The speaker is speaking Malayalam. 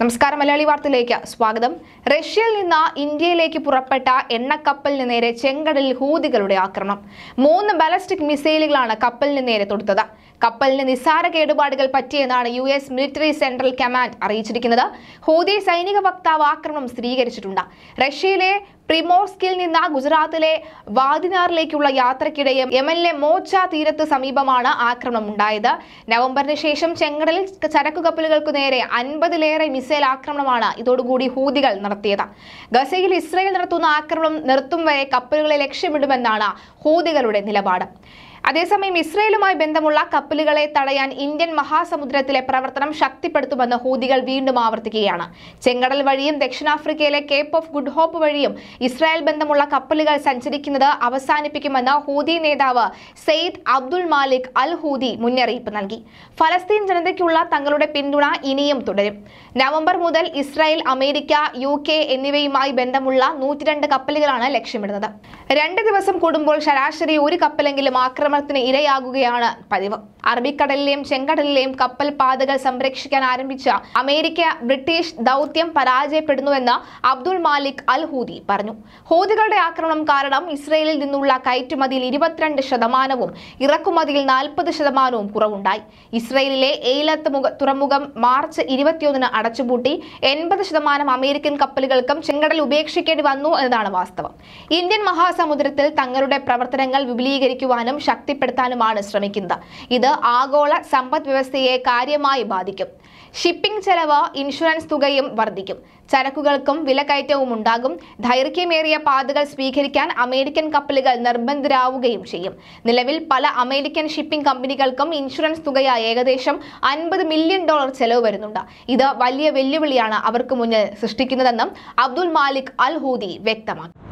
നമസ്കാരം മലയാളി വാർത്തയിലേക്ക് സ്വാഗതം റഷ്യയിൽ നിന്ന് ഇന്ത്യയിലേക്ക് പുറപ്പെട്ട എണ്ണക്കപ്പലിന് നേരെ ചെങ്കടലിൽ ഹൂതികളുടെ ആക്രമണം മൂന്ന് ബാലസ്റ്റിക് മിസൈലുകളാണ് കപ്പലിന് നേരെ തൊടുത്തത് കപ്പലിന് നിസ്സാര കേടുപാടുകൾ പറ്റിയെന്നാണ് U S military central command അറിയിച്ചിരിക്കുന്നത് ഹൂതി സൈനിക വക്താവ് ആക്രമണം സ്ഥിരീകരിച്ചിട്ടുണ്ട് റഷ്യയിലെ പ്രിമോസ്കിൽ നിന്ന് ഗുജറാത്തിലെ വാദിനാറിലേക്കുള്ള യാത്രക്കിടെ എം എൽ എ തീരത്ത് സമീപമാണ് ആക്രമണം ഉണ്ടായത് നവംബറിന് ശേഷം ചെങ്കടലിൽ ചരക്കു കപ്പലുകൾക്ക് നേരെ അൻപതിലേറെ മിസൈൽ ആക്രമണമാണ് ഇതോടുകൂടി ഹൂതികൾ നടത്തിയത് ഗസയിൽ ഇസ്രയേൽ നടത്തുന്ന ആക്രമണം നിർത്തും വരെ കപ്പലുകളെ ലക്ഷ്യമിടുമെന്നാണ് ഹൂതികളുടെ നിലപാട് അതേസമയം ഇസ്രയേലുമായി ബന്ധമുള്ള കപ്പലുകളെ തടയാൻ ഇന്ത്യൻ മഹാസമുദ്രത്തിലെ പ്രവർത്തനം ശക്തിപ്പെടുത്തുമെന്ന് ഹൂതികൾ വീണ്ടും ആവർത്തിക്കുകയാണ് ചെങ്കടൽ വഴിയും ദക്ഷിണാഫ്രിക്കയിലെ കേപ്പ് ഓഫ് ഗുഡ് ഹോപ്പ് വഴിയും ഇസ്രായേൽ ബന്ധമുള്ള കപ്പലുകൾ സഞ്ചരിക്കുന്നത് അവസാനിപ്പിക്കുമെന്ന് ഹൂതി നേതാവ് സെയ്ദ് അബ്ദുൾ മാലിക് അൽ ഹൂദി മുന്നറിയിപ്പ് നൽകി ഫലസ്തീൻ ജനതയ്ക്കുള്ള തങ്ങളുടെ പിന്തുണ ഇനിയും തുടരും നവംബർ മുതൽ ഇസ്രായേൽ അമേരിക്ക യു കെ എന്നിവയുമായി ബന്ധമുള്ള നൂറ്റിരണ്ട് കപ്പലുകളാണ് ലക്ഷ്യമിടുന്നത് രണ്ട് ദിവസം കൂടുമ്പോൾ ശരാശരി ഒരു കപ്പലെങ്കിലും ആക്രമണം ആക്രമണത്തിന് ഇരയാകുകയാണ് പതിവ് അറബിക്കടലിലെയും ചെങ്കടലിലെയും കപ്പൽ പാതകൾ സംരക്ഷിക്കാൻ ആരംഭിച്ച അമേരിക്ക ബ്രിട്ടീഷ് ദൗത്യം പരാജയപ്പെടുന്നുവെന്ന് അബ്ദുൾ മാലിക് അൽ ഹൂദി പറഞ്ഞു ഹൂദികളുടെ ആക്രമണം കാരണം ഇസ്രയേലിൽ നിന്നുള്ള കയറ്റുമതിയിൽ ഇരുപത്തിരണ്ട് ശതമാനവും ഇറക്കുമതിയിൽ നാൽപ്പത് ശതമാനവും കുറവുണ്ടായി ഇസ്രയേലിലെ എയിലത്ത് തുറമുഖം മാർച്ച് ഇരുപത്തിയൊന്നിന് അടച്ചുപൂട്ടി എൺപത് ശതമാനം അമേരിക്കൻ കപ്പലുകൾക്കും ചെങ്കടൽ ഉപേക്ഷിക്കേണ്ടി വന്നു എന്നതാണ് വാസ്തവം ഇന്ത്യൻ മഹാസമുദ്രത്തിൽ തങ്ങളുടെ പ്രവർത്തനങ്ങൾ വിപുലീകരിക്കുവാനും ശക്തിപ്പെടുത്താനുമാണ് ശ്രമിക്കുന്നത് ഇത് ആഗോള സമ്പദ് വ്യവസ്ഥയെ കാര്യമായി ബാധിക്കും ഷിപ്പിംഗ് ചെലവ് ഇൻഷുറൻസ് തുകയും വർദ്ധിക്കും ചരക്കുകൾക്കും വിലക്കയറ്റവും ഉണ്ടാകും ദൈർഘ്യമേറിയ പാതകൾ സ്വീകരിക്കാൻ അമേരിക്കൻ കപ്പലുകൾ നിർബന്ധരാവുകയും ചെയ്യും നിലവിൽ പല അമേരിക്കൻ ഷിപ്പിംഗ് കമ്പനികൾക്കും ഇൻഷുറൻസ് തുകയായ ഏകദേശം അൻപത് മില്യൺ ഡോളർ ചെലവ് വരുന്നുണ്ട് ഇത് വലിയ വെല്ലുവിളിയാണ് അവർക്ക് മുന്നിൽ സൃഷ്ടിക്കുന്നതെന്നും അബ്ദുൽ മാലിക് അൽ ഹൂദി വ്യക്തമാക്കി